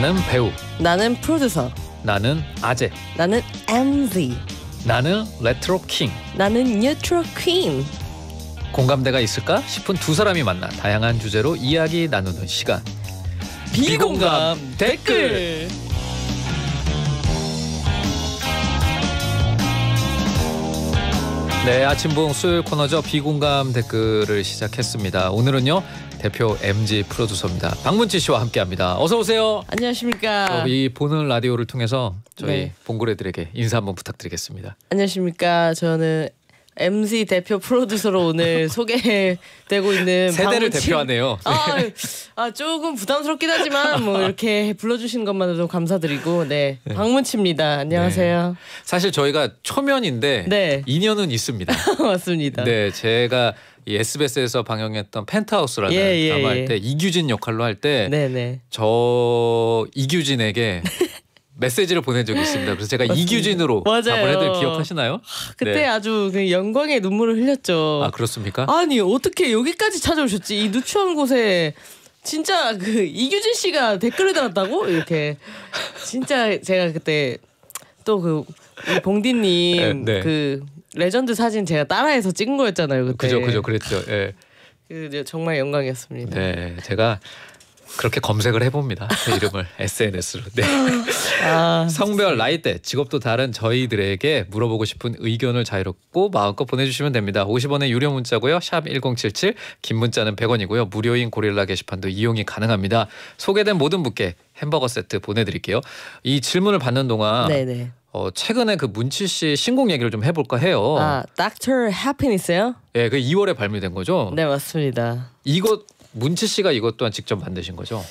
나는 배우. 나는 프로듀서. 나는 아재. 나는 MZ. 나는 레트로 킹. 나는 뉴트로 퀸. 공감대가 있을까 싶은 두 사람이 만나 다양한 주제로 이야기 나누는 시간. 비공감, 비공감 댓글. 댓글. 네, 아침봉 수요일 코너죠. 비공감 댓글을 시작했습니다. 오늘은요. 대표 MG 프로듀서입니다. 박문치 씨와 함께합니다. 어서 오세요. 안녕하십니까. 이 보는 라디오를 통해서 저희 네. 봉구레들에게 인사 한번 부탁드리겠습니다. 안녕하십니까. 저는 MC 대표 프로듀서로 오늘 소개되고 있는 세대를 방울팀. 대표하네요. 아, 아, 조금 부담스럽긴 하지만 뭐 이렇게 불러주신 것만으로도 감사드리고 네, 네. 방문치입니다. 안녕하세요. 네. 사실 저희가 초면인데 네. 인연은 있습니다. 맞습니다. 네 제가 SBS에서 방영했던 펜트하우스라는 예, 예, 드라마 예. 할때 이규진 역할로 할 때저 네, 네. 이규진에게 메시지를 보낸 적이 있습니다. 그래서 제가 맞습니다. 이규진으로 답을 해드릴 기억하시나요? 아, 그때 네. 아주 그 영광의 눈물을 흘렸죠. 아 그렇습니까? 아니 어떻게 여기까지 찾아오셨지? 이 누추한 곳에 진짜 그 이규진 씨가 댓글을 달았다고 이렇게 진짜 제가 그때 또 그 봉디님 네, 네. 그 레전드 사진 제가 따라해서 찍은 거였잖아요 그때. 그죠 그죠 그랬죠. 예. 그 정말 영광이었습니다. 네 제가 그렇게 검색을 해봅니다. 그 이름을 SNS로. 네. 아, 성별, 나이대, 직업도 다른 저희들에게 물어보고 싶은 의견을 자유롭고 마음껏 보내주시면 됩니다. 50원의 유료 문자고요. 샵 1077, 긴 문자는 100원이고요. 무료인 고릴라 게시판도 이용이 가능합니다. 소개된 모든 분께 햄버거 세트 보내드릴게요. 이 질문을 받는 동안 네네. 어, 최근에 그 문치 씨 신곡 얘기를 좀 해볼까 해요. 아, Doctor Happiness요? 네, 그 2월에 발매된 거죠. 네, 맞습니다. 이거 문치 씨가 이것 또한 직접 만드신 거죠?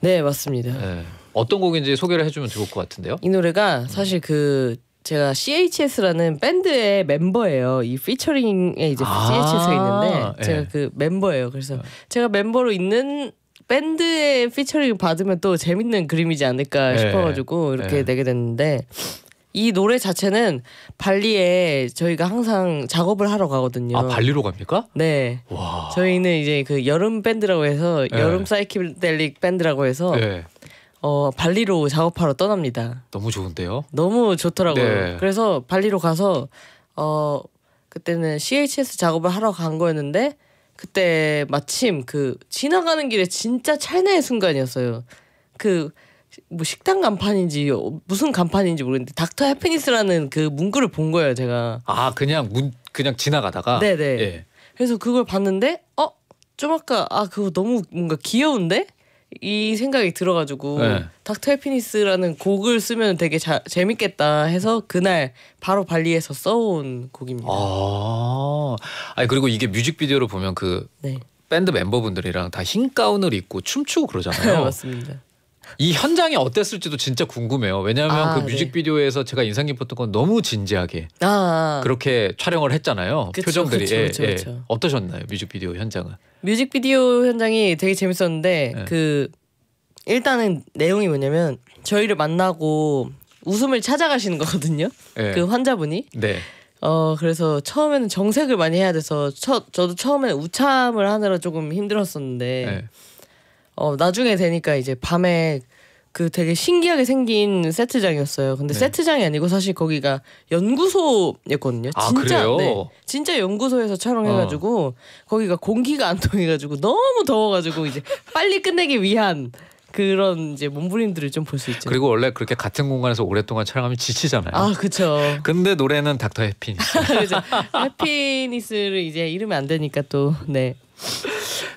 네 맞습니다. 네. 어떤 곡인지 소개를 해주면 좋을 것 같은데요. 이 노래가 사실 그 제가 CHS라는 밴드의 멤버예요. 이 피처링에 이제 아 c h s 있는데 예. 제가 예. 그 멤버예요. 그래서 예. 제가 멤버로 있는 밴드의 피처링 받으면 또 재밌는 그림이지 않을까 예. 싶어가지고 이렇게 예. 내게 됐는데 이 노래 자체는 발리에 저희가 항상 작업을 하러 가거든요. 아 발리로 갑니까? 네. 와. 저희는 이제 그 여름 밴드라고 해서 네. 여름 사이키델릭 밴드라고 해서 네. 어 발리로 작업하러 떠납니다. 너무 좋은데요? 너무 좋더라고요. 네. 그래서 발리로 가서 어 그때는 CHS 작업을 하러 간 거였는데 그때 마침 그 지나가는 길에 진짜 찰나의 순간이었어요. 그뭐 식당 간판인지 무슨 간판인지 모르겠는데 닥터 해피니스라는 그 문구를 본 거예요 제가 아 그냥 문 그냥 지나가다가 네네 네. 예. 그래서 그걸 봤는데 어좀 아까 아 그거 너무 뭔가 귀여운데 이 생각이 들어가지고 네. 닥터 해피니스라는 곡을 쓰면 되게 자, 재밌겠다 해서 그날 바로 발리에서 써온 곡입니다. 아, 그리고 이게 뮤직비디오를 보면 그 네. 밴드 멤버분들이랑 다 흰 가운을 입고 춤추고 그러잖아요. 맞습니다. 이 현장이 어땠을지도 진짜 궁금해요. 왜냐하면 아, 그 네. 뮤직비디오에서 제가 인상 깊었던 건 너무 진지하게 아, 그렇게 촬영을 했잖아요. 그쵸, 표정들이 그쵸, 예, 그쵸, 예. 그쵸. 어떠셨나요? 뮤직비디오 현장은? 뮤직비디오 현장이 되게 재밌었는데 예. 그 일단은 내용이 뭐냐면 저희를 만나고 웃음을 찾아가시는 거거든요. 예. 그 환자분이. 네. 어 그래서 처음에는 정색을 많이 해야 돼서 처, 저도 처음에는 우참을 하느라 조금 힘들었었는데 예. 어, 나중에 되니까 이제 밤에 그 되게 신기하게 생긴 세트장이었어요. 근데 네. 세트장이 아니고 사실 거기가 연구소였거든요. 아, 진짜 그래요? 네. 진짜 연구소에서 촬영해가지고 어. 거기가 공기가 안 통해가지고 너무 더워가지고 이제 빨리 끝내기 위한 그런 이제 몸부림들을 좀 볼 수 있죠. 그리고 원래 그렇게 같은 공간에서 오랫동안 촬영하면 지치잖아요. 아, 그렇죠. 근데 노래는 닥터 해피니스. 해피니스를 이제 이름이안 되니까 또 네.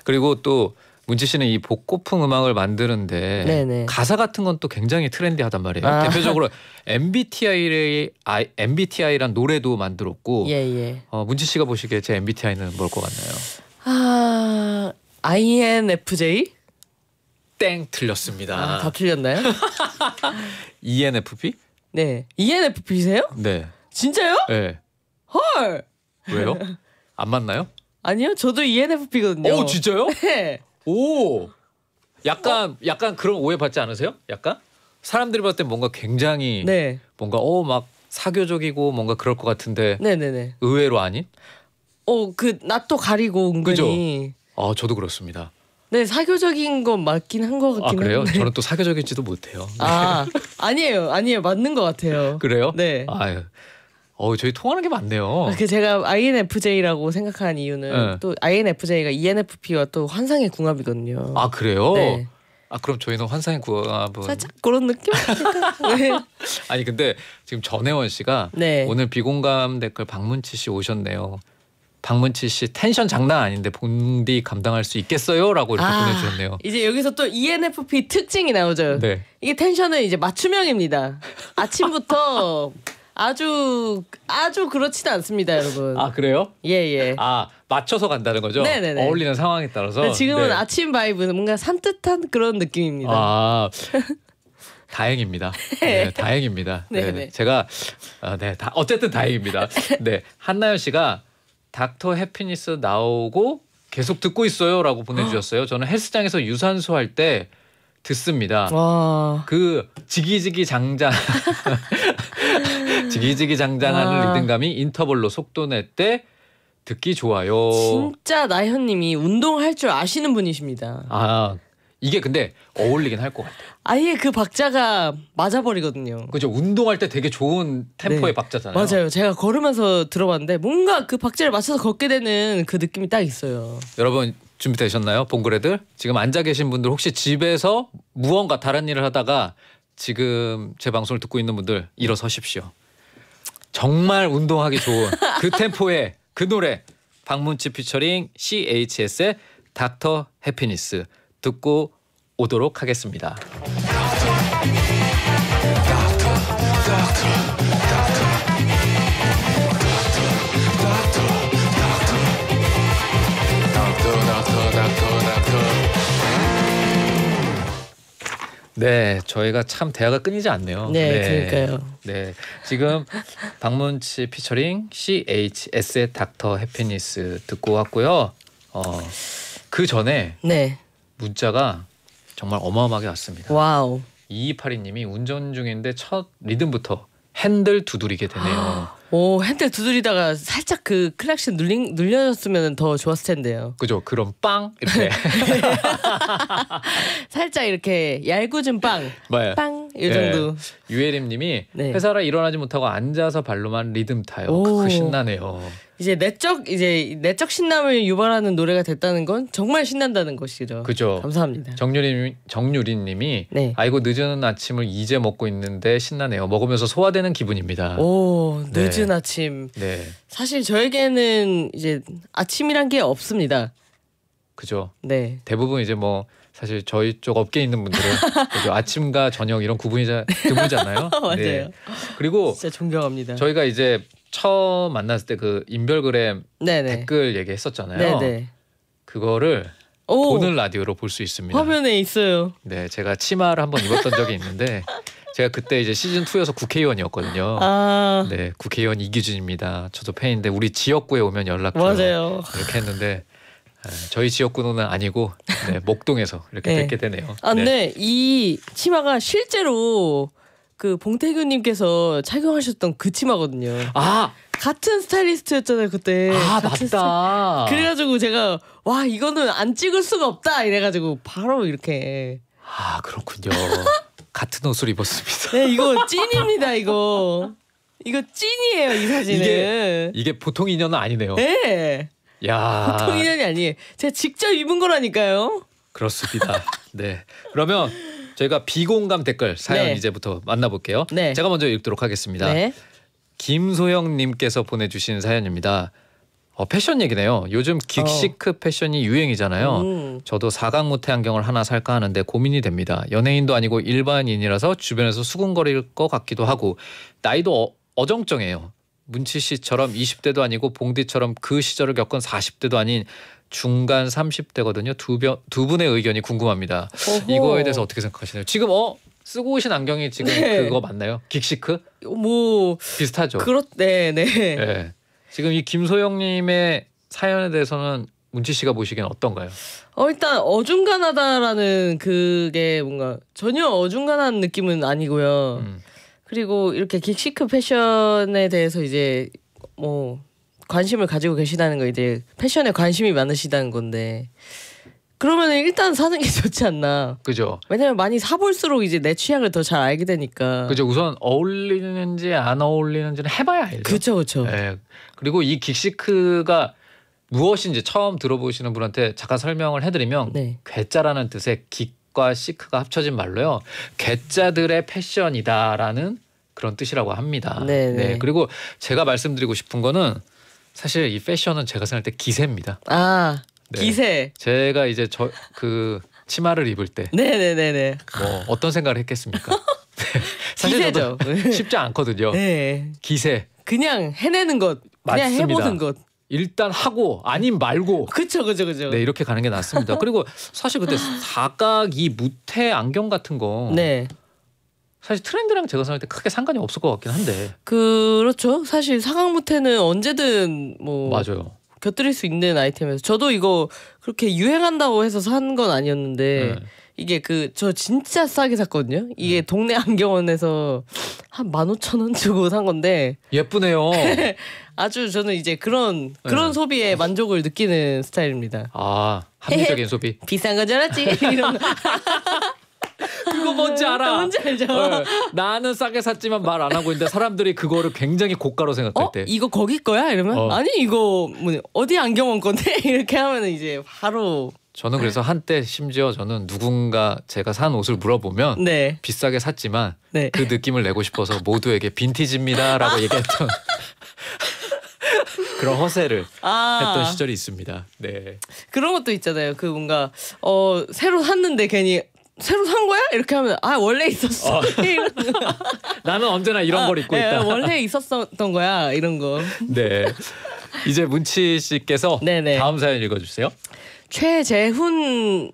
그리고 또 문지 씨는 이 복고풍 음악을 만드는데 네네. 가사 같은 건 또 굉장히 트렌디하단 말이에요. 아. 대표적으로 MBTI의 MBTI란 아, 노래도 만들었고 예, 예. 어, 문지 씨가 보시기에 제 MBTI는 뭘 것 같나요? 아 INFJ 땡 틀렸습니다. 아, 다 틀렸나요? ENFP? 네, ENFP세요? 네. 진짜요? 네. 헐. 왜요? 안 맞나요? 아니요, 저도 ENFP거든요. 오, 진짜요? 네. 오. 약간 약간 그런 오해 받지 않으세요? 약간 사람들이 봤을 때 뭔가 굉장히 네. 뭔가 어 막 사교적이고 뭔가 그럴 것 같은데 네네네. 의외로 아닌? 어, 그 낯도 가리고 은근히. 아, 저도 그렇습니다. 네, 사교적인 건 맞긴 한 것 같긴 아, 그래요? 한데. 저는 또 사교적일지도 못해요. 아, 네. 아니에요. 아니에요. 맞는 것 같아요. 그래요? 네. 아유. 어, 저희 통하는 게 많네요. 아, 그 제가 INFJ라고 생각한 이유는 네. 또 INFJ가 ENFP와 또 환상의 궁합이거든요. 아 그래요? 네. 아 그럼 저희는 환상의 궁합은 살짝 그런 느낌? 네. 아니 근데 지금 전혜원 씨가 네. 오늘 비공감 댓글 박문치 씨 오셨네요. 박문치 씨 텐션 장난 아닌데 본디 감당할 수 있겠어요?라고 이렇게 아, 보내주셨네요. 이제 여기서 또 ENFP 특징이 나오죠. 네. 이게 텐션은 이제 맞춤형입니다. 아침부터 아주 아주 그렇지는 않습니다, 여러분. 아 그래요? 예예. 예. 아 맞춰서 간다는 거죠? 네네네. 네, 네. 어울리는 상황에 따라서. 네, 지금은 네. 아침 바이브는 뭔가 산뜻한 그런 느낌입니다. 아 다행입니다. 네, 네. 다행입니다. 네, 네네. 제가 아, 네, 다, 어쨌든 다행입니다. 네, 한나연 씨가 닥터 해피니스 나오고 계속 듣고 있어요라고 보내주셨어요. 저는 헬스장에서 유산소 할 때 듣습니다. 와. 그 지기지기 장장 지기지기장장한 아. 리듬감이 인터벌로 속도 낼 때 듣기 좋아요. 진짜 나현님이 운동할 줄 아시는 분이십니다. 아 이게 근데 어울리긴 할 것 같아요. 아예 그 박자가 맞아버리거든요. 그죠 운동할 때 되게 좋은 템포의 네. 박자잖아요. 맞아요. 제가 걸으면서 들어봤는데 뭔가 그 박자를 맞춰서 걷게 되는 그 느낌이 딱 있어요. 여러분 준비되셨나요? 봉그레들 지금 앉아 계신 분들 혹시 집에서 무언가 다른 일을 하다가 지금 제 방송을 듣고 있는 분들 일어서십시오. 정말 운동하기 좋은 그 템포의 그 노래 방문치 피처링 CHS의 닥터 해피니스 듣고 오도록 하겠습니다. 네, 저희가 참 대화가 끊이지 않네요. 네, 네. 그러니까요. 네, 지금 박문치 피처링 CHS의 닥터 해피니스 듣고 왔고요. 어, 그 전에 네. 문자가 정말 어마어마하게 왔습니다. 와우. 2282님이 운전 중인데 첫 리듬부터 핸들 두드리게 되네요. 오 핸들 두드리다가 살짝 그 클락션 눌린 눌려졌으면 더 좋았을 텐데요. 그죠? 그럼 빵 이렇게 살짝 이렇게 얄궂은 빵, 네. 빵이 네. 정도. 유혜림님이 네. 회사라 일어나지 못하고 앉아서 발로만 리듬 타요. 오. 그 신나네요. 이제 내적 이제 내적 신남을 유발하는 노래가 됐다는 건 정말 신난다는 것이죠. 그죠. 감사합니다. 정유리 정유리님이 네. 아이고 늦은 아침을 이제 먹고 있는데 신나네요. 먹으면서 소화되는 기분입니다. 오 네. 늦은 네. 아침. 네. 사실 저에게는 이제 아침이란 게 없습니다. 그죠. 네. 대부분 이제 뭐 사실 저희 쪽 업계에 있는 분들은 아침과 저녁 이런 구분이 드물잖아요. 맞아요. 네. 그리고 진짜 존경합니다. 저희가 이제 처음 만났을 때 그 인별그램 네네. 댓글 얘기했었잖아요. 네네. 그거를 오. 보는 라디오로 볼 수 있습니다. 화면에 있어요. 네, 제가 치마를 한번 입었던 적이 있는데 제가 그때 이제 시즌 2여서 국회의원이었거든요. 아. 네, 국회의원 이기준입니다. 저도 팬인데 우리 지역구에 오면 연락 줘요. 맞아요. 이렇게 했는데 아, 저희 지역구는 아니고 네, 목동에서 이렇게 네. 뵙게 되네요. 아, 네. 근데 이 치마가 실제로 그 봉태규님께서 착용하셨던 그 치마거든요. 아 같은 스타일리스트였잖아요 그때. 아 맞다. 스타일... 그래가지고 제가 와 이거는 안 찍을 수가 없다 이래가지고 바로 이렇게. 아 그렇군요. 같은 옷을 입었습니다. 네 이거 찐입니다 이거. 이거 찐이에요 이 사진은. 이게, 이게 보통 인연은 아니네요. 네. 야 보통 인연이 아니에요. 제가 직접 입은 거라니까요. 그렇습니다. 네. 그러면 저희가 비공감 댓글 사연 네. 이제부터 만나볼게요. 네. 제가 먼저 읽도록 하겠습니다. 네. 김소영님께서 보내주신 사연입니다. 어, 패션 얘기네요. 요즘 긱시크 어. 패션이 유행이잖아요. 음. 저도 사각무태 안경을 하나 살까 하는데 고민이 됩니다. 연예인도 아니고 일반인이라서 주변에서 수군거릴 것 같기도 하고 나이도 어, 정쩡해요 문치 씨처럼 20대도 아니고 봉디처럼 그 시절을 겪은 40대도 아닌 중간 30대거든요. 두, 벼, 두 분의 의견이 궁금합니다. 어허. 이거에 대해서 어떻게 생각하시나요? 지금 어 쓰고 오신 안경이 지금 네. 그거 맞나요? 긱시크? 뭐 비슷하죠. 그렇 네, 네. 네. 지금 이 김소영 님의 사연에 대해서는 문지 씨가 보시기엔 어떤가요? 어, 일단 어중간하다라는 그게 뭔가 전혀 어중간한 느낌은 아니고요. 음. 그리고 이렇게 긱시크 패션에 대해서 이제 뭐 관심을 가지고 계시다는 거 이제 패션에 관심이 많으시다는 건데 그러면 일단 사는 게 좋지 않나. 그죠. 왜냐면 많이 사볼수록 이제 내 취향을 더 잘 알게 되니까. 그죠. 우선 어울리는지 안 어울리는지는 해봐야 알죠. 그죠, 그죠. 예. 그리고 이 기시크가 무엇인지 처음 들어보시는 분한테 잠깐 설명을 해드리면 네. 괴짜라는 뜻의 기과 시크가 합쳐진 말로요. 괴짜들의 패션이다라는 그런 뜻이라고 합니다. 네네. 네. 네. 그리고 제가 말씀드리고 싶은 거는 사실 이 패션은 제가 생각할 때 기세입니다. 아 네. 기세. 제가 이제 저 그 치마를 입을 때 네네네네. 네, 네, 네. 뭐 어떤 생각을 했겠습니까? 사실 기세죠. 쉽지 않거든요. 네. 기세. 그냥 해내는 것. 그냥 맞습니다. 해보는 것. 일단 하고 아님 말고 그쵸 그쵸 그쵸 네 이렇게 가는 게 낫습니다 그리고 사실 그때 사각 이 무태 안경 같은 거 네. 사실 트렌드랑 제가 생각할 때 크게 상관이 없을 것 같긴 한데. 그렇죠. 사실 상황 무태는 언제든 뭐 맞아요. 곁들일 수 있는 아이템에서 저도 이거 그렇게 유행한다고 해서 산 건 아니었는데 네. 이게 그 저 진짜 싸게 샀거든요. 이게 네. 동네 안경원에서 한 만 오천 원 주고 산 건데 예쁘네요. 아주 저는 이제 그런 그런 네. 소비에 만족을 느끼는 스타일입니다. 아 합리적인 소비. 비싼 건 줄 알았지. 이런. 그거 뭔지 알아. 뭔지 알죠. 네. 나는 싸게 샀지만 말 안 하고 있는데 사람들이 그거를 굉장히 고가로 생각했 어? 때. 어? 이거 거기 거야? 이러면 어. 아니 이거 뭐 어디 안경원 건데 이렇게 하면 이제 바로. 저는 그래서 한때 심지어 저는 누군가 제가 산 옷을 물어보면 네. 비싸게 샀지만 네. 그 느낌을 내고 싶어서 모두에게 빈티지입니다라고 얘기했던 그런 허세를 아 했던 시절이 있습니다. 네. 그런 것도 있잖아요. 그 뭔가 어 새로 샀는데 괜히 새로 산 거야? 이렇게 하면 아 원래 있었어. 어. 나는 언제나 이런 아, 걸 입고 네, 예, 있다. 원래 있었던 거야 이런 거. 네. 이제 문치 씨께서 네네. 네. 다음 사연 읽어주세요. 최재훈님의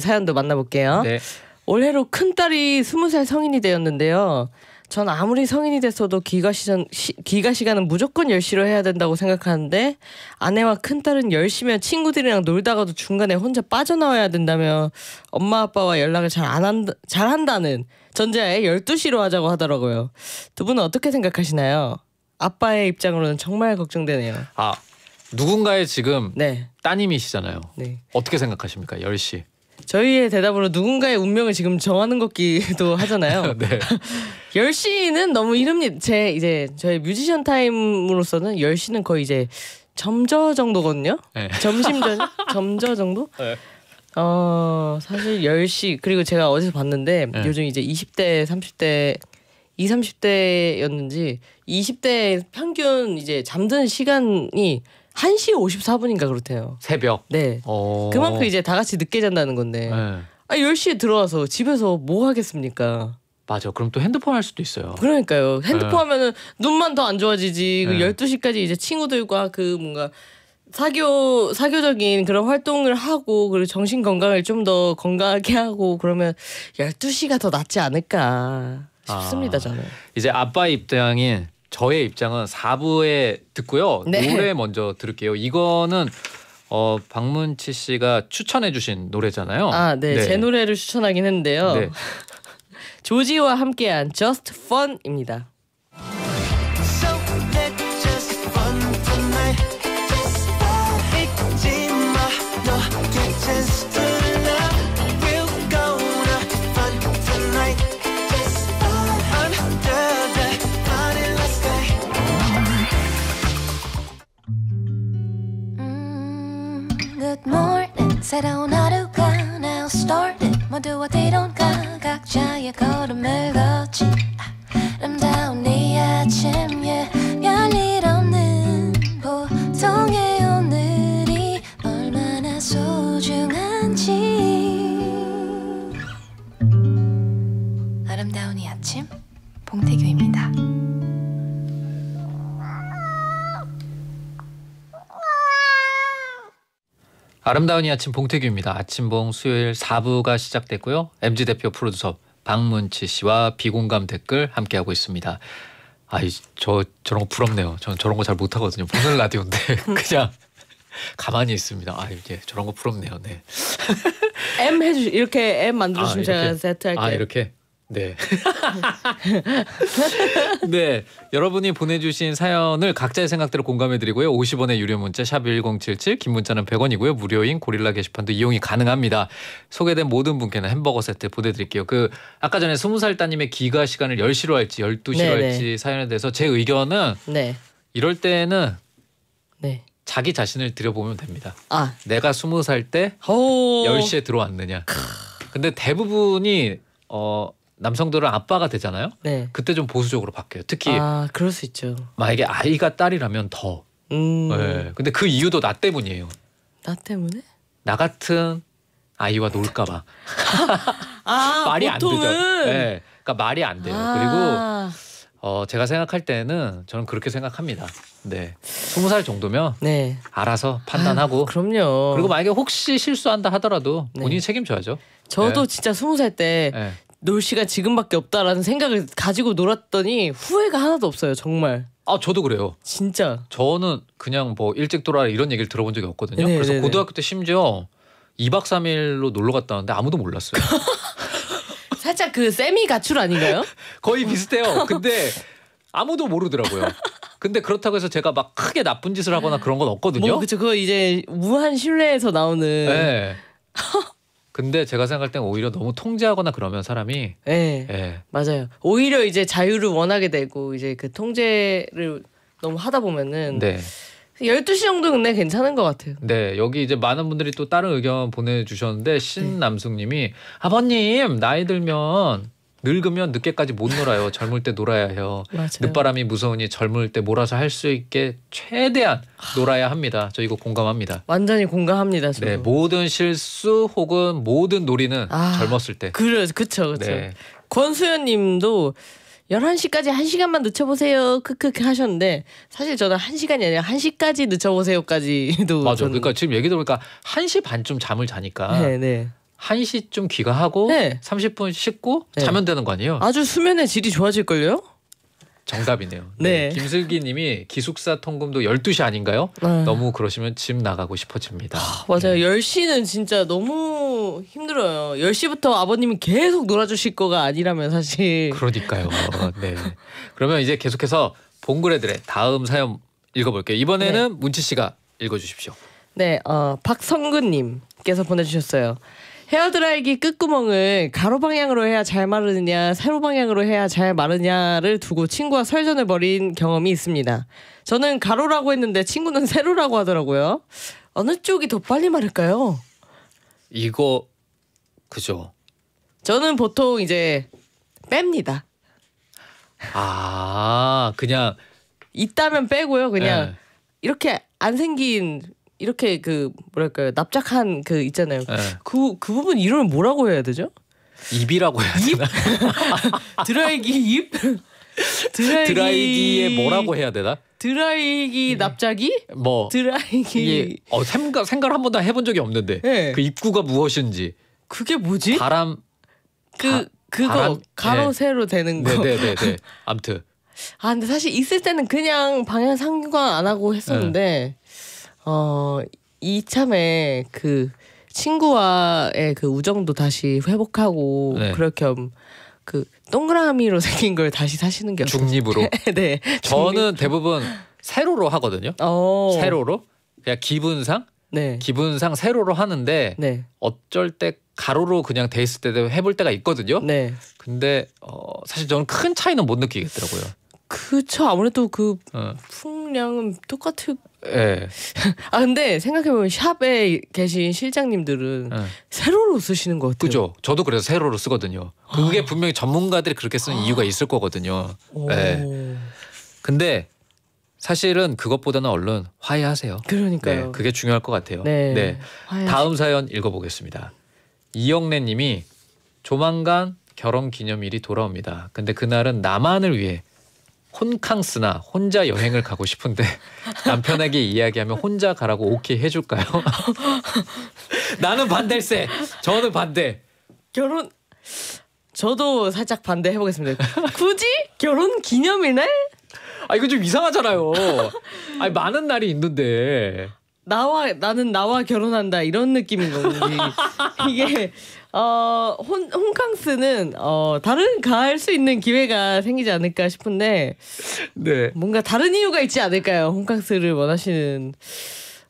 사연도 만나볼게요. 네. 올해로 큰 딸이 스무 살 성인이 되었는데요. 전 아무리 성인이 됐어도 귀가 시간 시, 가 시간은 무조건 10시로 해야 된다고 생각하는데 아내와 큰딸은 10시면 친구들이랑 놀다가도 중간에 혼자 빠져나와야 된다며 엄마 아빠와 연락을 잘 안 한다 잘 한다는 전제하에 12시로 하자고 하더라고요. 두 분은 어떻게 생각하시나요? 아빠의 입장으로는 정말 걱정되네요. 아, 누군가의 지금 네. 따님이시잖아요. 네. 어떻게 생각하십니까? 10시. 저희의 대답으로 누군가의 운명을 지금 정하는 것기도 하잖아요. 네. 10시는 너무 이릅니다. 제 이제 저희 뮤지션 타임으로서는 10시는 거의 이제 점저 정도거든요. 네. 점심 전 점저 정도? 네. 어, 사실 10시 그리고 제가 어디서 봤는데 네. 요즘 이제 20대, 30대 20, 30대였는지 20대 평균 이제 잠든 시간이 1시 54분인가 그렇대요. 새벽. 네. 어... 그만큼 이제 다 같이 늦게 잔다는 건데. 네. 아 10시에 들어와서 집에서 뭐 하겠습니까? 맞아. 그럼 또 핸드폰 할 수도 있어요. 그러니까요. 핸드폰 네. 하면은 눈만 더 안 좋아지지. 그 네. 12시까지 이제 친구들과 그 뭔가 사교 사교적인 그런 활동을 하고 그리고 정신 건강을 좀 더 건강하게 하고 그러면 12시가 더 낫지 않을까 싶습니다, 아, 저는. 이제 아빠 입장인 저의 입장은 4부에 듣고요. 네. 노래 먼저 들을게요. 이거는 어, 박문치 씨가 추천해주신 노래잖아요. 아, 네. 네. 제 노래를 추천하긴 했는데요. 네. 조지와 함께한 Just Fun입니다. 아름다운 이 아침 봉태규입니다. 아침봉 수요일 4부가 시작됐고요. MG 대표 프로듀서 박문치 씨와 비공감 댓글 함께하고 있습니다. 아이 저 저런 거 부럽네요. 저 저런 거 잘 못하거든요. 보는 라디오인데 음. 그냥 가만히 있습니다. 아 이제 저런 거 부럽네요. 네. M 해주 이렇게 M 만들어주시면 아, 제가 세트 할게요. 아 이렇게 네. 네. 여러분이 보내주신 사연을 각자의 생각대로 공감해드리고요. 50원의 유료 문자 샵 1077, 긴 문자는 100원이고요. 무료인 고릴라 게시판도 이용이 가능합니다. 소개된 모든 분께는 햄버거 세트 보내드릴게요. 그 아까 전에 20살 따님의 귀가 시간을 10시로 할지 12시로 네네. 할지 사연에 대해서 제 의견은 네. 이럴 때는 네. 자기 자신을 들여보면 됩니다. 아. 내가 20살 때 10시에 들어왔느냐. 근데 대부분이 어 남성들은 아빠가 되잖아요. 네. 그때 좀 보수적으로 바뀌어요. 특히 아 그럴 수 있죠. 만약에 아이가 딸이라면 더. 음. 네. 근데 그 이유도 나 때문이에요. 나 때문에? 나 같은 아이와 놀까봐. 아, 말이 보통은... 안 되죠. 네. 그러니까 말이 안 돼요. 아. 그리고 어, 제가 생각할 때는 저는 그렇게 생각합니다. 네. 스무 살 정도면 네. 알아서 판단하고 아유, 그럼요. 그리고 만약에 혹시 실수한다 하더라도 네. 본인이 책임져야죠. 저도 네. 진짜 스무 살때 네. 놀 시간 지금밖에 없다라는 생각을 가지고 놀았더니 후회가 하나도 없어요 정말 아 저도 그래요 진짜 저는 그냥 뭐 일찍 돌아라 이런 얘기를 들어본 적이 없거든요 네네네. 그래서 네, 네. 고등학교 때 심지어 2박 3일로 놀러 갔다 왔는데 아무도 몰랐어요 살짝 그 세미 가출 아닌가요? 거의 비슷해요 근데 아무도 모르더라고요 근데 그렇다고 해서 제가 막 크게 나쁜 짓을 하거나 그런 건 없거든요 뭐 그쵸 그거 이제 무한 신뢰에서 나오는 네. 근데 제가 생각할 땐 오히려 너무 통제하거나 그러면 사람이 예. 예. 맞아요. 오히려 이제 자유를 원하게 되고 이제 그 통제를 너무 하다 보면은 네. 12시 정도 근데 괜찮은 것 같아요. 네, 여기 이제 많은 분들이 또 다른 의견 보내주셨는데 네. 신남숙님이 아버님 나이 들면 늙으면 늦게까지 못 놀아요. 젊을 때 놀아야 해요. 맞아요. 늦바람이 무서우니 젊을 때 몰아서 할 수 있게 최대한 놀아야 합니다. 저 이거 공감합니다. 완전히 공감합니다. 저도. 네, 모든 실수 혹은 모든 놀이는 아, 젊었을 때. 그래, 그쵸, 그쵸. 네. 권수연님도 11시까지 1시간만 늦춰보세요. 크크크 하셨는데 사실 저는 1시간이 아니라 1시까지 늦춰보세요까지도 맞아. 전... 그러니까 지금 얘기 들어보니까 1시 반쯤 잠을 자니까 네, 네. 1시쯤 귀가하고 네. 30분 씻고 네. 자면 되는 거 아니에요? 아주 수면의 질이 좋아질걸요? 정답이네요. 네. 네. 김슬기 님이 기숙사 통금도 12시 아닌가요? 네. 너무 그러시면 집 나가고 싶어집니다. 아, 맞아요. 네. 10시는 진짜 너무 힘들어요. 10시부터 아버님이 계속 놀아주실 거가 아니라면 사실. 그러니까요. 네. 그러면 이제 계속해서 봉그레들의 다음 사연 읽어볼게요. 이번에는 네. 문치 씨가 읽어주십시오. 네. 어, 박성근 님께서 보내주셨어요. 헤어드라이기 끝구멍을 가로 방향으로 해야 잘 마르느냐, 세로 방향으로 해야 잘 마르냐를 두고 친구와 설전을 벌인 경험이 있습니다. 저는 가로라고 했는데 친구는 세로라고 하더라고요. 어느 쪽이 더 빨리 마를까요? 이거 그죠. 저는 보통 이제 뺍니다. 아, 그냥 있다면 빼고요. 그냥 네. 이렇게 안 생긴 이렇게 그 뭐랄까요 납작한 그 있잖아요. 그그 네. 그 부분 이름을 뭐라고 해야 되죠? 입이라고 해야 되나? 드라이기 입? 드라이기... 드라이기에 뭐라고 해야 되나? 드라이기 네. 납작이? 뭐 드라이기 어 생각 생각을 한 번도 해본 적이 없는데 네. 그 입구가 무엇인지 그게 뭐지? 바람 그 가, 그거 바람? 가로 네. 세로 되는 거 네네네 네, 암튼 아 근데 사실 있을 때는 그냥 방향 상관 안 하고 했었는데 네. 어 이참에 그 친구와의 그 우정도 다시 회복하고 네. 그럴 겸그 동그라미로 생긴 걸 다시 사시는 게 중립으로. 네. 저는 대부분 세로로 하거든요. 어. 세로로 그냥 기분상 네. 기분상 세로로 하는데 네. 어쩔 때 가로로 그냥 돼 있을 때도 해볼 때가 있거든요. 네. 근데 어, 사실 저는 큰 차이는 못 느끼겠더라고요. 그쵸 아무래도 그 어. 풍량은 똑같을 예. 아 근데 생각해보면 샵에 계신 실장님들은 예. 세로로 쓰시는 것 같아요. 그죠. 저도 그래서 세로로 쓰거든요. 그게 아. 분명히 전문가들이 그렇게 쓰는 아. 이유가 있을 거거든요. 오. 예. 근데 사실은 그것보다는 얼른 화해하세요. 그러니까요. 네, 그게 중요할 것 같아요. 네. 네. 다음 사연 읽어보겠습니다. 이영래님이 조만간 결혼 기념일이 돌아옵니다. 근데 그날은 나만을 위해 혼캉스나 혼자 여행을 가고 싶은데 남편에게 이야기하면 혼자 가라고 오케이 해줄까요? 나는 반댈세. 저는 반대. 결혼 저도 살짝 반대해 보겠습니다. 굳이 결혼 기념일날? 아 이거 좀 이상하잖아요. 아니 많은 날이 있는데 나와 나는 나와 결혼한다 이런 느낌인 건지 이게 어 혼, 홈캉스는 어 다른 가할 수 있는 기회가 생기지 않을까 싶은데 네. 뭔가 다른 이유가 있지 않을까요 홍캉스를 원하시는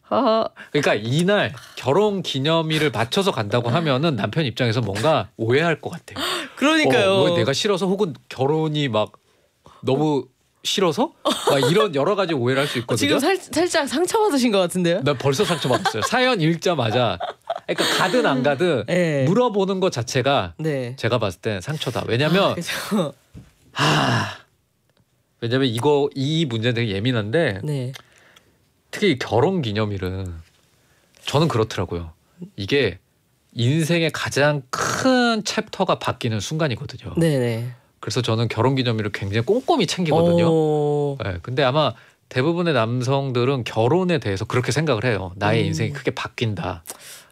아. 그러니까 이날 결혼 기념일을 맞춰서 간다고 하면은 남편 입장에서 뭔가 오해할 것 같아요. 그러니까요. 어, 뭐 내가 싫어서 혹은 결혼이 막 너무 싫어서 막 이런 여러 가지 오해를 할 수 있거든요. 지금 살, 살짝 상처받으신 것 같은데요? 나 벌써 상처받았어요. 사연 읽자마자 그러니까 가든 안 가든 네. 물어보는 것 자체가 네. 제가 봤을 땐 상처다. 왜냐면 아, 하, 아, 왜냐면 이거 이 문제 는 되게 예민한데 네. 특히 결혼 기념일은 저는 그렇더라고요. 이게 인생의 가장 큰 챕터가 바뀌는 순간이거든요. 네네. 네. 그래서 저는 결혼 기념일을 굉장히 꼼꼼히 챙기거든요. 어. 네, 근데 아마 대부분의 남성들은 결혼에 대해서 그렇게 생각을 해요. 나의 음... 인생이 크게 바뀐다.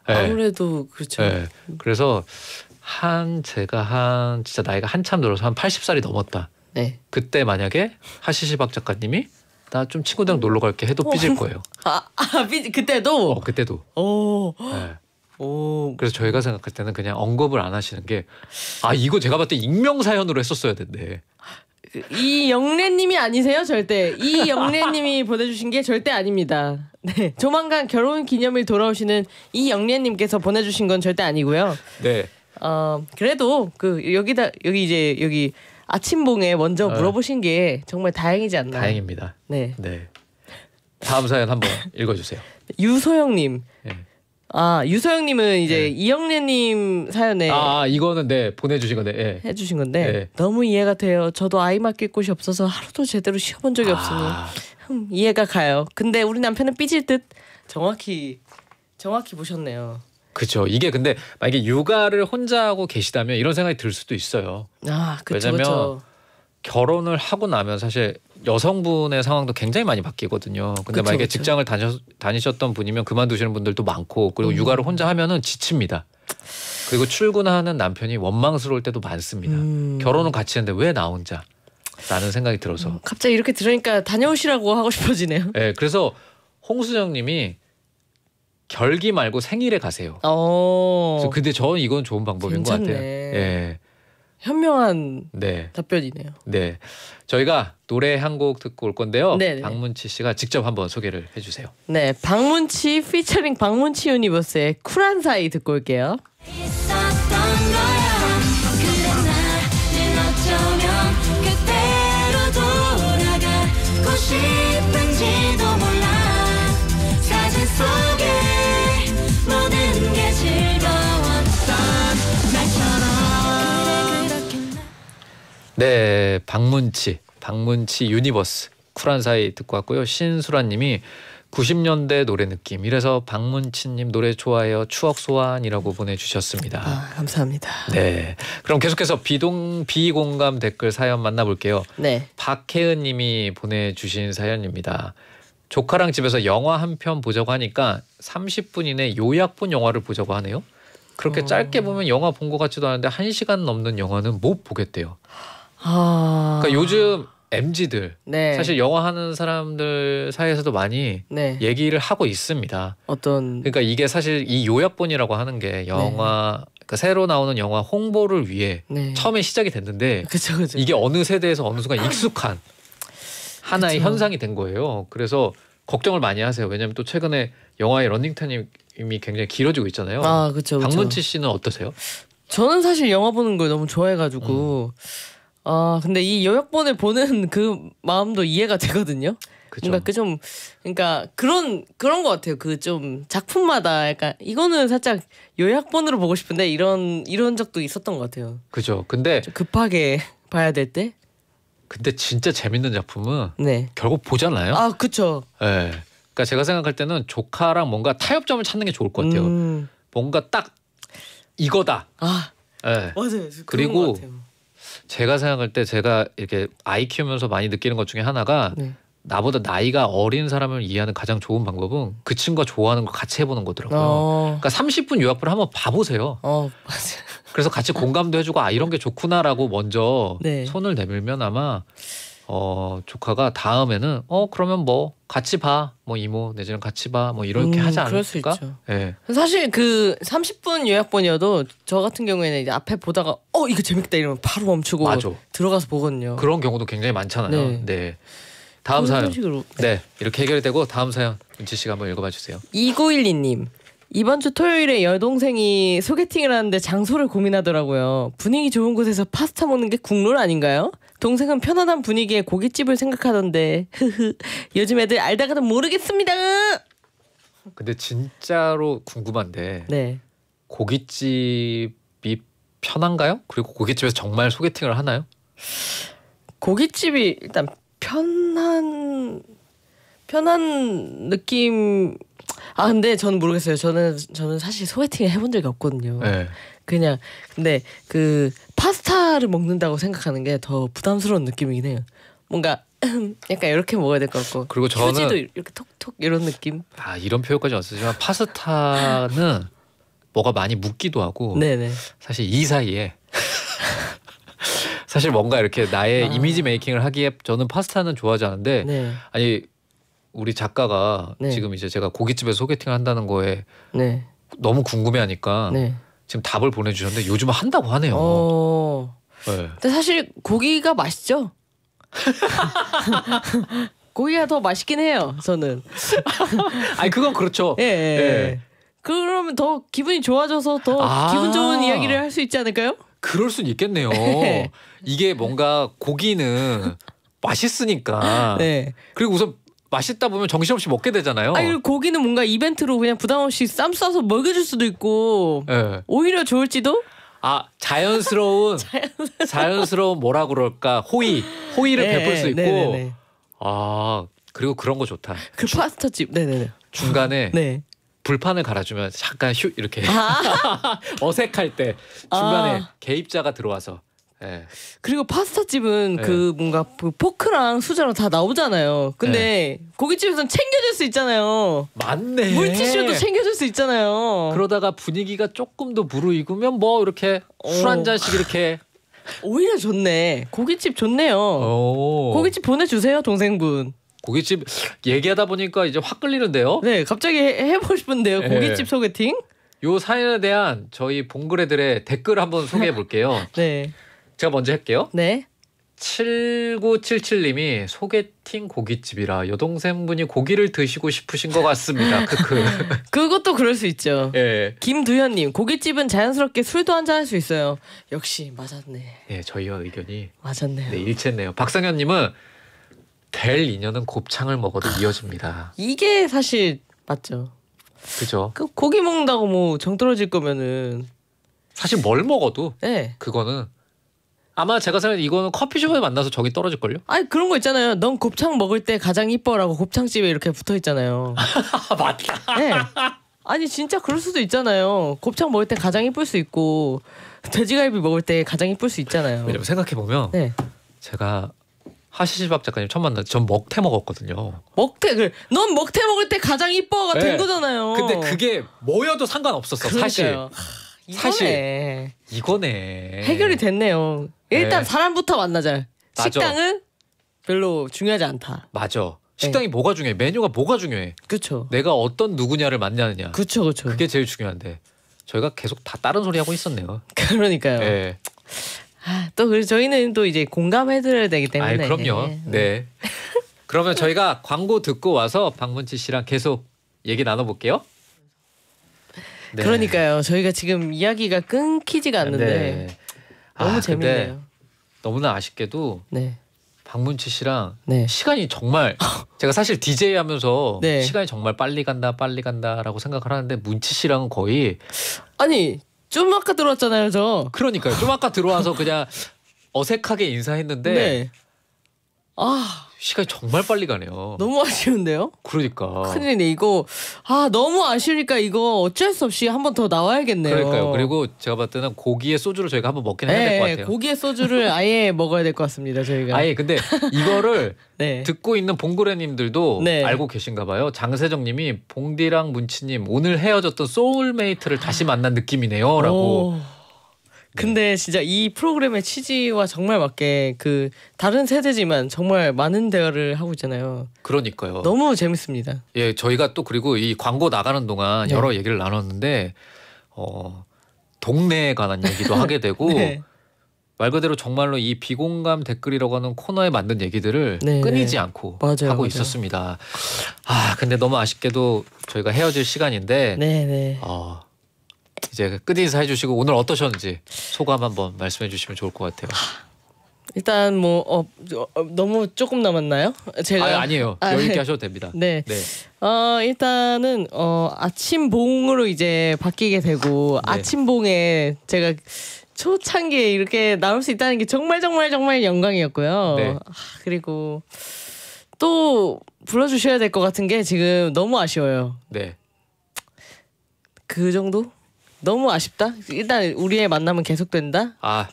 네. 아무래도 그렇죠. 네. 그래서 한 제가 한 진짜 나이가 한참 들어서 한 80살이 넘었다. 네. 그때 만약에 하시시박 작가님이 나 좀 친구들이랑 놀러 갈게 해도 삐질 어. 거예요. 아, 아 삐, 그때도? 어, 그때도. 오. 어. 네. 오. 그래서 저희가 생각할 때는 그냥 언급을 안 하시는 게 아 이거 제가 봤을 때 익명 사연으로 했었어야 된대. 이 영래님이 아니세요 절대 이 영래님이 보내주신 게 절대 아닙니다. 네 조만간 결혼 기념일 돌아오시는 이 영래님께서 보내주신 건 절대 아니고요. 네. 어 그래도 그 여기다 여기 이제 여기 아침봉에 먼저 어. 물어보신 게 정말 다행이지 않나. 다행입니다. 네. 네. 다음 사연 한번 읽어주세요. 유소영님. 네. 아 유소영님은 이제 네. 이영래님 사연에 아, 아 이거는 네 보내주신 건데 네. 해주신 건데 네. 너무 이해가 돼요. 저도 아이 맡길 곳이 없어서 하루도 제대로 쉬어본 적이 아... 없으니 흠, 이해가 가요. 근데 우리 남편은 삐질 듯 정확히 정확히 보셨네요. 그렇죠. 이게 근데 만약에 육아를 혼자 하고 계시다면 이런 생각이 들 수도 있어요. 아 그쵸, 왜 그쵸. 결혼을 하고 나면 사실 여성분의 상황도 굉장히 많이 바뀌거든요. 근데 그쵸, 만약에 그쵸. 직장을 다녀, 다니셨던 분이면 그만두시는 분들도 많고 그리고 음. 육아를 혼자 하면은 지칩니다. 그리고 출근하는 남편이 원망스러울 때도 많습니다. 음. 결혼은 같이 했는데 왜 나 혼자? 라는 생각이 들어서 음, 갑자기 이렇게 들으니까 다녀오시라고 하고 싶어지네요. 네, 그래서 홍수정님이 결기 말고 생일에 가세요. 어. 근데 저는 이건 좋은 방법인 괜찮네. 것 같아요. 예. 현명한 네. 답변이네요. 네. 저희가 노래 한 곡 듣고 올 건데요. 네네. 네. 박문치 씨가 직접 한번 소개를 해 주세요. 네. 박문치 피처링 박문치 유니버스의 쿨한 사이 듣고 올게요. 싶은지도 몰라 사진 속 네, 박문치, 박문치 유니버스 쿨한 사이 듣고 왔고요. 신수라님이 90년대 노래 느낌. 이래서 박문치님 노래 좋아해요. 추억 소환이라고 보내주셨습니다. 아, 감사합니다. 네. 그럼 계속해서 비동 비공감 댓글 사연 만나볼게요. 네. 박혜은님이 보내주신 사연입니다. 조카랑 집에서 영화 한 편 보자고 하니까 30분 이내 요약본 영화를 보자고 하네요. 그렇게 어... 짧게 보면 영화 본 것 같지도 않은데 1시간 넘는 영화는 못 보겠대요. 아. 그러니까 요즘 MZ들 네. 사실 영화 하는 사람들 사이에서도 많이 네. 얘기를 하고 있습니다. 어떤 그러니까 이게 사실 이 요약본이라고 하는 게 영화 네. 그러니까 새로 나오는 영화 홍보를 위해 네. 처음에 시작이 됐는데 그쵸, 그쵸. 이게 어느 세대에서 어느 순간 익숙한 하나의 그쵸. 현상이 된 거예요. 그래서 걱정을 많이 하세요. 왜냐하면 또 최근에 영화의 런닝타임이 굉장히 길어지고 있잖아요. 아, 그렇죠. 박문치 씨는 어떠세요? 저는 사실 영화 보는 걸 너무 좋아해가지고. 음. 아 근데 이 요약본을 보는 그 마음도 이해가 되거든요. 그쵸. 뭔가 그좀 그러니까 그런 그런 것 같아요. 그 좀 작품마다 약간 그러니까 이거는 살짝 요약본으로 보고 싶은데 이런 이런 적도 있었던 것 같아요. 그죠. 근데 급하게 봐야 될 때. 근데 진짜 재밌는 작품은 네. 결국 보잖아요. 아 그쵸. 예. 그러니까 제가 생각할 때는 조카랑 뭔가 타협점을 찾는 게 좋을 것 같아요. 음. 뭔가 딱 이거다. 아. 예. 맞아요. 그리고 제가 생각할 때 제가 이렇게 아이 키우면서 많이 느끼는 것 중에 하나가 네. 나보다 나이가 어린 사람을 이해하는 가장 좋은 방법은 그 친구가 좋아하는 걸 같이 해보는 거더라고요. 어. 그러니까 30분 유학부를 한번 봐보세요. 어, 맞아. 그래서 같이 공감도 해주고 아 이런 게 좋구나라고 먼저 네. 손을 내밀면 아마 어 조카가 다음에는 어 그러면 뭐 같이 봐 뭐 이모 내지는 같이 봐 뭐 이렇게 음, 하지 않을까? 예. 네. 사실 그 30분 예약본이어도 저 같은 경우에는 이제 앞에 보다가 어 이거 재밌다 이러면 바로 멈추고 맞아. 들어가서 보거든요. 그런 경우도 굉장히 많잖아요. 네. 네. 다음 사연. 식으로. 네. 네 이렇게 해결되고 다음 사연 은지 씨가 한번 읽어봐 주세요. 2912님. 이번 주 토요일에 여동생이 소개팅을 하는데 장소를 고민하더라고요. 분위기 좋은 곳에서 파스타 먹는 게 국룰 아닌가요? 동생은 편안한 분위기에 고깃집을 생각하던데 흐흐 요즘 애들 알다가도 모르겠습니다. 근데 진짜로 궁금한데 네. 고깃집이 편한가요? 그리고 고깃집에서 정말 소개팅을 하나요? 고깃집이 일단 편한 편한 느낌 아 근데 저는 모르겠어요. 저는 저는 사실 소개팅을 해본 적이 없거든요. 네. 그냥 근데 그 파스타를 먹는다고 생각하는 게 더 부담스러운 느낌이긴 해요. 뭔가 약간 이렇게 먹어야 될 것 같고 그리고 저는 휴지도 이렇게 톡톡 이런 느낌. 아 이런 표현까지 안 쓰지만 파스타는 뭐가 많이 묻기도 하고 네네. 사실 이 사이에 사실 뭔가 이렇게 나의 아. 이미지 메이킹을 하기에 저는 파스타는 좋아하지 않은데 네. 아니 우리 작가가 네. 지금 이제 제가 고깃집에 소개팅 을 한다는 거에 네. 너무 궁금해하니까 네. 지금 답을 보내주셨는데 요즘 한다고 하네요. 어... 네. 근데 사실 고기가 맛있죠. 고기가 더 맛있긴 해요. 저는. 아니 그건 그렇죠. 예. 예. 예. 네. 그러면 더 기분이 좋아져서 더아 기분 좋은 이야기를 할 수 있지 않을까요? 그럴 순 있겠네요. 네. 이게 뭔가 고기는 맛있으니까. 네. 그리고 우선 맛있다 보면 정신없이 먹게 되잖아요. 아니 고기는 뭔가 이벤트로 그냥 부담 없이 쌈 싸서 먹여줄 수도 있고 네. 오히려 좋을지도. 아 자연스러운 자연스러운, 뭐라 그럴까 호의 호의를 네, 베풀 수 있고 네, 네, 네. 아 그리고 그런 거 좋다. 그 파스타 집 네네네 네, 중간에 네. 불판을 갈아주면 잠깐 휴 이렇게 아 어색할 때 중간에 아 개입자가 들어와서 네. 그리고 파스타 집은 네. 그 뭔가 그 포크랑 수저랑 다 나오잖아요. 근데 네. 예. 고깃집에서는 챙겨줄 수 있잖아요. 맞네. 물티슈도 챙겨줄 수 있잖아요. 그러다가 분위기가 조금 더 무르익으면 뭐 이렇게 어. 술한 잔씩 이렇게 오히려 좋네. 고깃집 좋네요. 오. 고깃집 보내주세요 동생분. 고깃집 얘기하다 보니까 이제 확 끌리는데요. 네, 갑자기 해, 해보고 싶은데요. 고깃집 소개팅. 요 사연에 대한 저희 봉그레들의 댓글 한번 소개해 볼게요. 네. 제가 먼저 할게요. 네. 7977님이 소개팅 고깃집이라 여동생분이 고기를 드시고 싶으신 것 같습니다. 크크. 그것도 그럴 수 있죠. 예. 김두현님 고깃집은 자연스럽게 술도 한잔 할 수 있어요. 역시 맞았네. 예, 저희와 의견이 맞았네요. 네, 일치했네요. 박상현님은 될 인연은 곱창을 먹어도 아, 이어집니다. 이게 사실 맞죠. 그죠. 그 고기 먹는다고 뭐 정 떨어질 거면은 사실 뭘 먹어도 네. 그거는 아마 제가 생각해 이거는 커피숍에 만나서 정이 떨어질 걸요. 아니 그런 거 있잖아요. 넌 곱창 먹을 때 가장 이뻐라고 곱창집에 이렇게 붙어 있잖아요. 맞다. 네. 아니 진짜 그럴 수도 있잖아요. 곱창 먹을 때 가장 이쁠 수 있고 돼지갈비 먹을 때 가장 이쁠 수 있잖아요. 왜냐면 생각해 보면 네. 제가 하시시박 작가님 처음 만나 전 먹태 먹었거든요. 먹태 그넌 먹태 먹을 때 가장 이뻐가 네. 된 거잖아요. 근데 그게 뭐여도 상관없었어 그러니까요. 사실. 사실 이거네. 해결이 됐네요. 일단 네. 사람부터 만나자. 맞아. 식당은 별로 중요하지 않다. 맞아. 네. 식당이 네. 뭐가 중요해? 메뉴가 뭐가 중요해? 그렇 내가 어떤 누구냐를 만나느냐. 그렇그렇 그게 제일 중요한데 저희가 계속 다 다른 소리 하고 있었네요. 그러니까요. 네. 아, 또 그래서 저희는 또 이제 공감해드려야 되기 때문에. 아, 그럼요. 네. 네. 그러면 저희가 광고 듣고 와서 박문치 씨랑 계속 얘기 나눠볼게요. 네. 그러니까요. 저희가 지금 이야기가 끊기지가 않는데 네. 아, 너무 아, 재밌네요. 너무나 아쉽게도 네. 박문치 씨랑 네. 시간이 정말 제가 사실 DJ 하면서 네. 시간이 정말 빨리 간다 빨리 간다라고 생각을 하는데 문치 씨랑은 거의 아니 좀 아까 들어왔잖아요 저 그러니까요 좀 아까 들어와서 그냥 어색하게 인사했는데 네. 아 시간이 정말 빨리 가네요. 너무 아쉬운데요? 그러니까. 큰일이네 이거. 아 너무 아쉬우니까 이거 어쩔 수 없이 한 번 더 나와야겠네요. 그러니까요. 그리고 제가 봤을 때는 고기에 소주를 저희가 한번 먹긴 해야 될것 네, 같아요. 고기에 소주를 아예 먹어야 될 것 같습니다. 저희가. 아예 근데 이거를 네. 듣고 있는 봉구레님들도 네. 알고 계신가 봐요. 장세정님이 봉디랑 문치님 오늘 헤어졌던 소울메이트를 다시 만난 느낌이네요라고. 네. 근데 진짜 이 프로그램의 취지와 정말 맞게 그 다른 세대지만 정말 많은 대화를 하고 있잖아요. 그러니까요. 너무 재밌습니다. 예, 저희가 또 그리고 이 광고 나가는 동안 네. 여러 얘기를 나눴는데 어 동네에 관한 얘기도 하게 되고 네. 말 그대로 정말로 이 비공감 댓글이라고 하는 코너에 맞는 얘기들을 네, 끊이지 않고 맞아요, 하고 맞아요. 있었습니다. 아 근데 너무 아쉽게도 저희가 헤어질 시간인데 네, 네. 어, 이제 끝 인사 해주시고 오늘 어떠셨는지 소감 한번 말씀해 주시면 좋을 것 같아요. 일단 뭐 어, 어, 너무 조금 남았나요? 제가 아, 니에요 아, 여유 있게 네. 하셔도 됩니다. 네. 네. 어 일단은 어 아침 봉으로 이제 바뀌게 되고 네. 아침 봉에 제가 초창기에 이렇게 나올 수 있다는 게 정말 정말 정말 영광이었고요. 네. 아, 그리고 또 불러주셔야 될 것 같은 게 지금 너무 아쉬워요. 네. 그 정도? 너무 아쉽다. 일단 우리의 만남은 계속된다. 아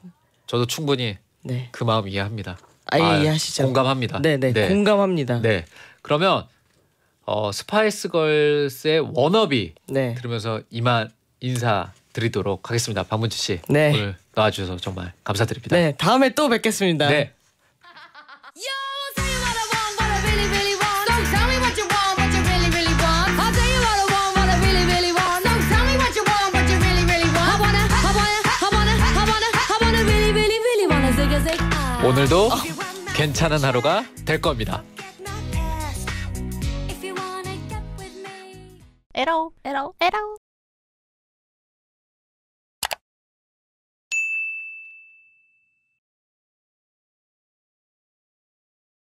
저도 충분히 네. 그 마음 이해합니다. 아, 아 이해하시죠. 공감합니다. 네네 네, 네. 공감합니다. 네 그러면 어, 스파이스 걸스의 워너비 네. 들으면서 이만 인사 드리도록 하겠습니다. 박문주 씨 네. 오늘 나와주셔서 정말 감사드립니다. 네 다음에 또 뵙겠습니다. 네. 오늘도 괜찮은 하루가 될 겁니다. 에러, 에러, 에러.